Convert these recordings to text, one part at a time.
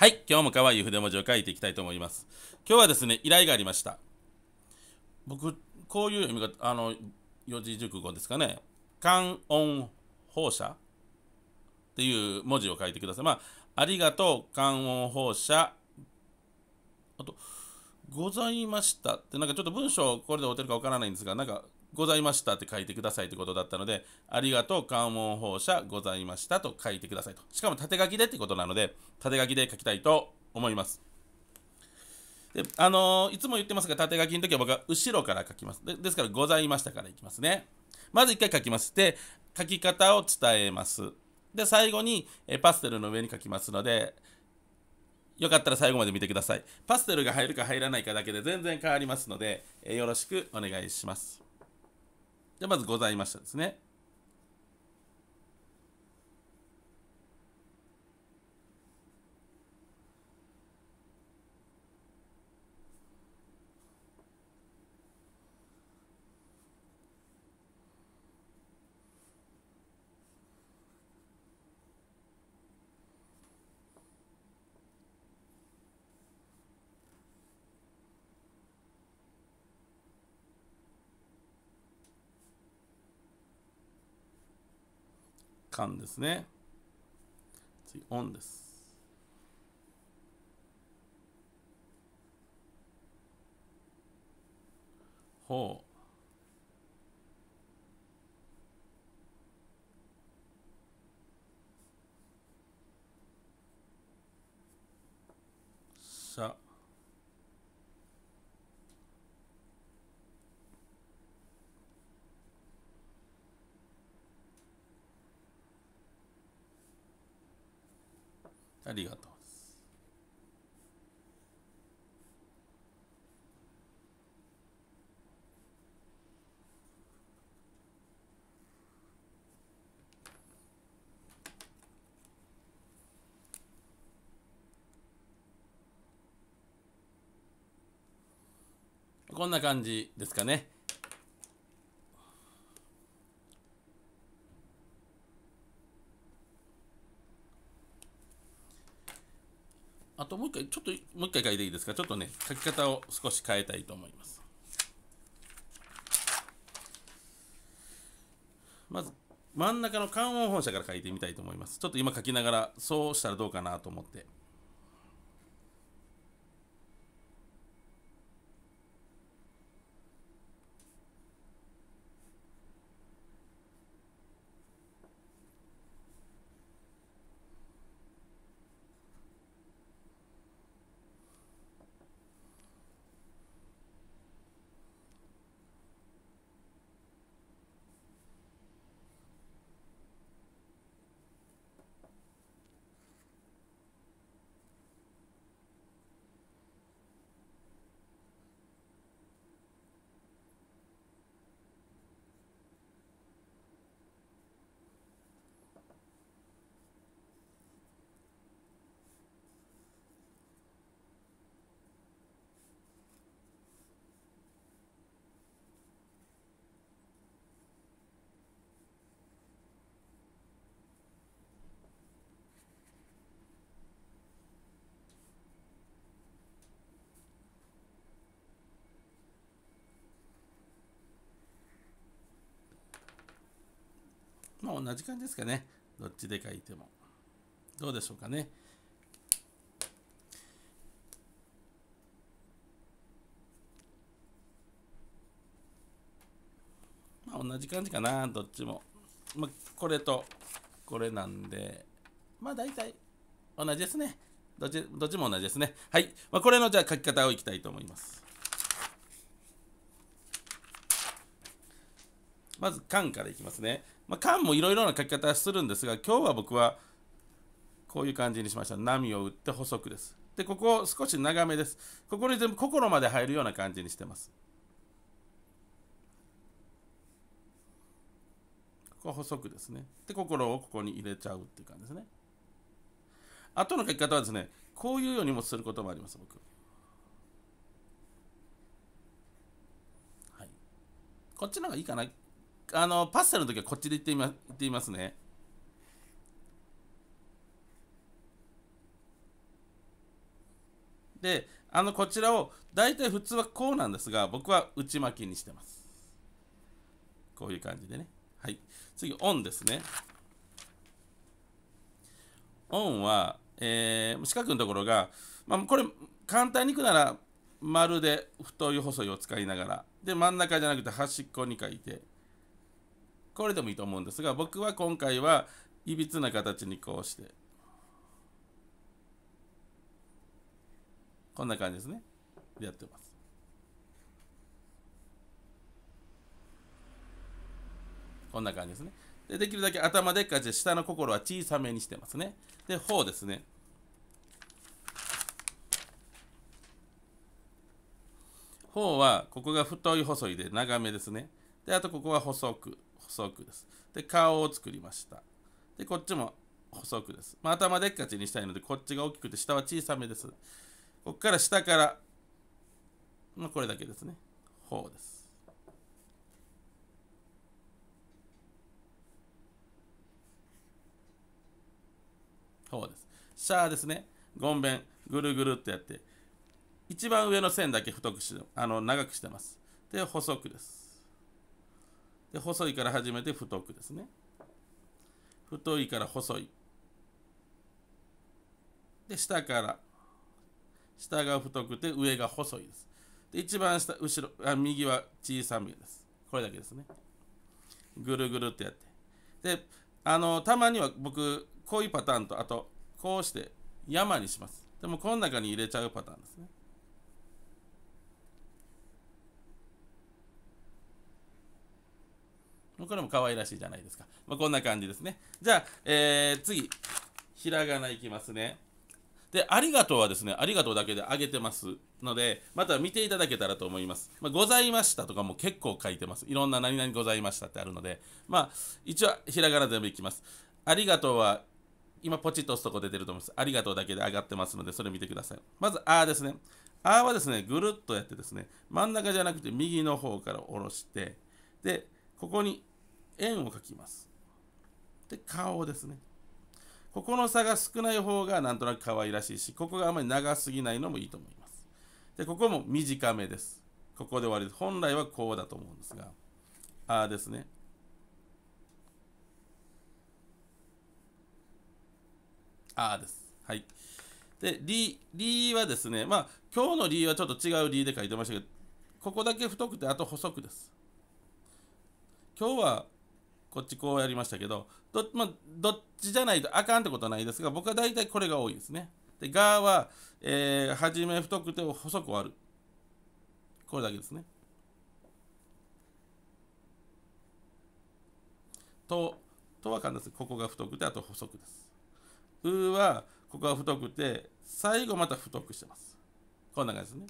はい、今日も可愛い筆文字を書いていきたいと思います。今日はですね、依頼がありました。僕、こういう読み方、あの、四字熟語ですかね、観音放射っていう文字を書いてください。まあ、ありがとう、観音放射。あと、ございましたって、なんかちょっと文章をこれで終ってるかわからないんですが、なんかございましたって書いてくださいってことだったので、ありがとう、関門放射ございましたと書いてくださいと。しかも縦書きでってことなので、縦書きで書きたいと思います。で、あのー、いつも言ってますが、縦書きの時は僕は後ろから書きます。でですから、ございましたからいきますね。まず1回書きます。で、書き方を伝えます。で、最後にえパステルの上に書きますので、よかったら最後まで見てください。パステルが入るか入らないかだけで全然変わりますので、えよろしくお願いします。じあまずございましたですね間ですね。次、オンです。ほう。しゃ。ありがとう。こんな感じですかね。あともう一回、ちょっと、もう一回書いていいですかちょっとね、書き方を少し変えたいと思います。まず、真ん中の関音本社から書いてみたいと思います。ちょっと今書きながら、そうしたらどうかなと思って。あ同じ感じですかね。どっちで書いても。どうでしょうかね。まあ同じ感じかな、どっちも。まあ、これとこれなんで、まあ大体同じですね。どっちどっちも同じですね。はい。まあ、これのじゃあ書き方をいきたいと思います。まず、缶からいきますね。まあ、缶もいろいろな書き方するんですが、今日は僕はこういう感じにしました。波を打って細くです。で、ここ少し長めです。ここに全部心まで入るような感じにしてます。ここ細くですね。で、心をここに入れちゃうっていう感じですね。あとの書き方はですね、こういうようにもすることもあります、僕。はい。こっちの方がいいかな。あのパスタの時はこっちで言っていま言っていますね。であのこちらを大体普通はこうなんですが僕は内巻きにしてますこういう感じでねはい次オンですねオンは、えー、四角のところが、まあ、これ簡単にいくなら丸で太い細いを使いながらで真ん中じゃなくて端っこに書いてこれでもいいと思うんですが僕は今回はいびつな形にこうしてこんな感じですねやってますこんな感じですねでできるだけ頭でっかちで下の心は小さめにしてますねで頬ですね頬はここが太い細いで長めですねであとここは細く細くです。で、顔を作りました。で、こっちも細くです。まあ、頭でっかちにしたいので、こっちが大きくて、下は小さめです。こっから下から、まあ、これだけですね。うです。うです。シャーですね。ゴンベン、ぐるぐるってやって、一番上の線だけ太くして、あの長くしてます。で、細くです。で細いから始めて太くですね太いから細いで下から下が太くて上が細いですで一番下後ろあ右は小さめですこれだけですねぐるぐるってやってであのたまには僕こういうパターンとあとこうして山にしますでもこの中に入れちゃうパターンですねこれも可愛らしいじゃないですか。まあ、こんな感じですね。じゃあ、えー、次、ひらがないきますね。で、ありがとうはですね、ありがとうだけであげてますので、また見ていただけたらと思います。まあ、ございましたとかも結構書いてます。いろんな何々ございましたってあるので、まあ、一応、ひらがな全部いきます。ありがとうは、今ポチッと押すとこ出てると思います。ありがとうだけで上がってますので、それ見てください。まず、あーですね。あーはですね、ぐるっとやってですね、真ん中じゃなくて右の方から下ろして、で、ここに円を描きます。で、顔ですね。ここの差が少ない方がなんとなく可愛らしいし、ここがあまり長すぎないのもいいと思います。で、ここも短めです。ここで終わりです。本来はこうだと思うんですが、ああですね。ああです。はい。で、り、りはですね、まあ、今日のりはちょっと違うりで書いてましたけど、ここだけ太くて、あと細くです。今日はこっちこうやりましたけど、ど,、まあ、どっちじゃないとあかんってことはないですが、僕は大体これが多いですね。で、がは、えー、はじめ太くて細く割る。これだけですね。と、とは簡単です。ここが太くて、あと細くです。うは、ここが太くて、最後また太くしてます。こんな感じですね。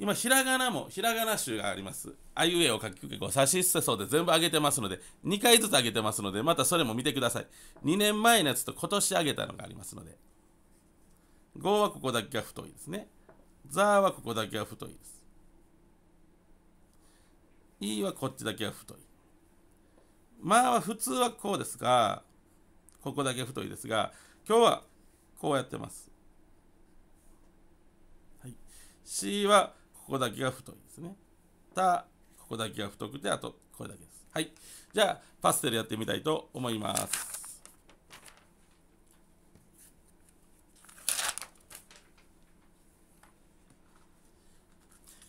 今、ひらがなも、ひらがな集があります。あいうえを書きくけ子、差しすせそうで全部上げてますので、2回ずつ上げてますので、またそれも見てください。2年前のやつと今年上げたのがありますので。5はここだけが太いですね。ザはここだけが太いです。い、e、はこっちだけが太い。まあは普通はこうですが、ここだけ太いですが、今日はこうやってます。はい、C はここだけが太いですね。た、ここだけが太くて、あと、これだけです。はい。じゃあ、パステルやってみたいと思います。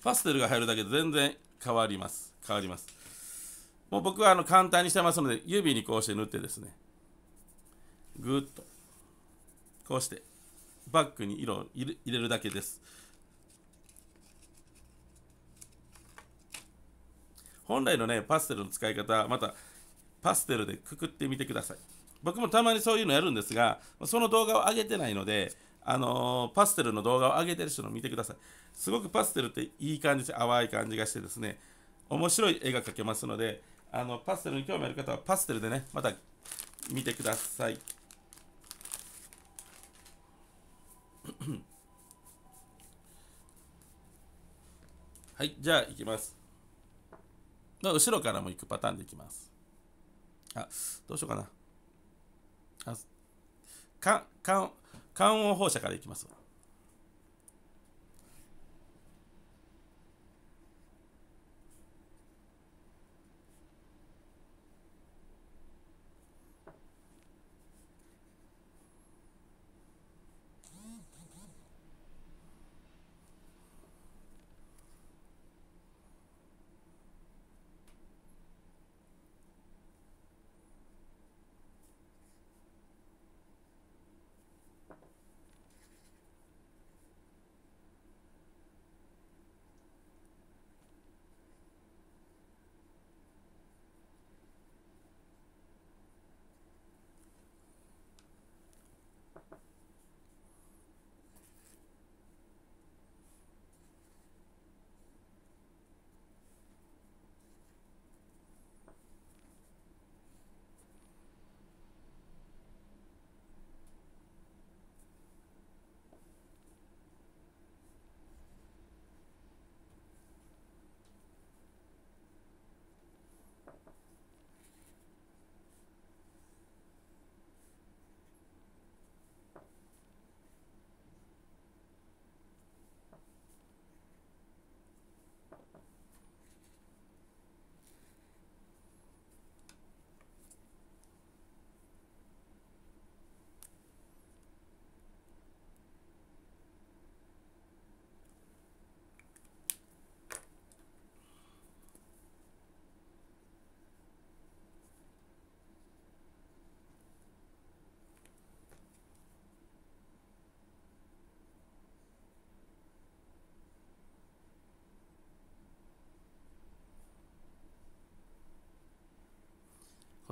パステルが入るだけで全然変わります。変わります。もう僕はあの簡単にしてますので、指にこうして塗ってですね、ぐッっと、こうして、バッグに色を入れるだけです。本来のね、パステルの使い方、またパステルでくくってみてください。僕もたまにそういうのやるんですが、その動画を上げてないので、あのー、パステルの動画を上げてる人の見てください。すごくパステルっていい感じで淡い感じがしてですね、面白い絵が描けますので、あのパステルに興味ある方はパステルでね、また見てください。はい、じゃあいきます。の後ろからも行くパターンでいきます。あ、どうしようかな。あ、か、かん、関音放射からいきますわ。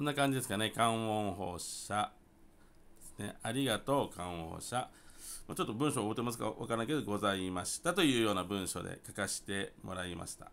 な感じですかね。観音放射。ね、ありがとう、観音放射。ちょっと文章をえてますかわからないけど、ございましたというような文章で書かせてもらいました。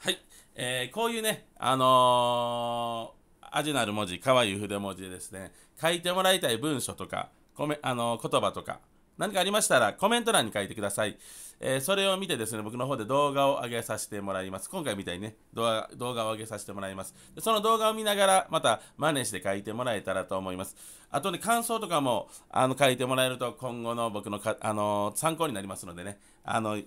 はい。えー、こういうね、あのー、味のある文字、かわいい筆文字でですね、書いてもらいたい文章とか、コメあのー、言葉とか、何かありましたらコメント欄に書いてください。えー、それを見てですね、僕の方で動画を上げさせてもらいます。今回みたいにね、動画動画を上げさせてもらいますで。その動画を見ながら、また真似して書いてもらえたらと思います。あとね、感想とかもあの書いてもらえると、今後の僕のか、あのー、参考になりますのでね、あの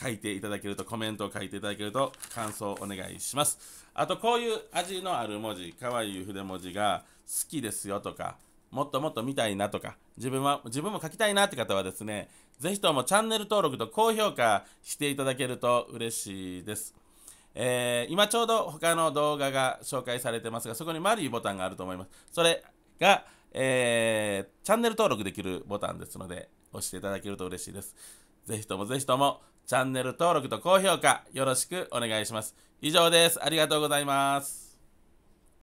書いていただけると、コメントを書いていただけると、感想をお願いします。あと、こういう味のある文字、可愛い筆文字が好きですよとか、もっともっと見たいなとか、自分は、自分も書きたいなって方はですね、ぜひともチャンネル登録と高評価していただけると嬉しいです。えー、今ちょうど他の動画が紹介されてますが、そこに丸いボタンがあると思います。それが、えー、チャンネル登録できるボタンですので、押していただけると嬉しいです。ぜひともぜひとも、チャンネル登録と高評価よろしくお願いします。以上です。ありがとうございます。